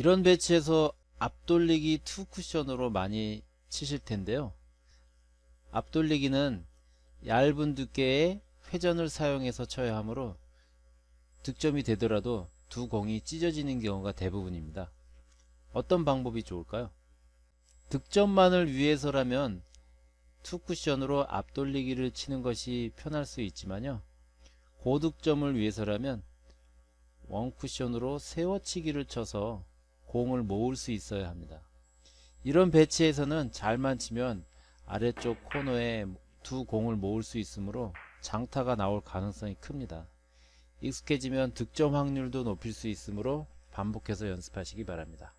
이런 배치에서 앞돌리기 투 쿠션으로 많이 치실 텐데요. 앞돌리기는 얇은 두께의 회전을 사용해서 쳐야 하므로 득점이 되더라도 두 공이 찢어지는 경우가 대부분입니다. 어떤 방법이 좋을까요? 득점만을 위해서라면 투쿠션으로 앞돌리기를 치는 것이 편할 수 있지만요. 고득점을 위해서라면 원쿠션으로 세워치기를 쳐서 공을 모을 수 있어야 합니다. 이런 배치에서는 잘만 치면 아래쪽 코너에 두 공을 모을 수 있으므로 장타가 나올 가능성이 큽니다. 익숙해지면 득점 확률도 높일 수 있으므로 반복해서 연습하시기 바랍니다.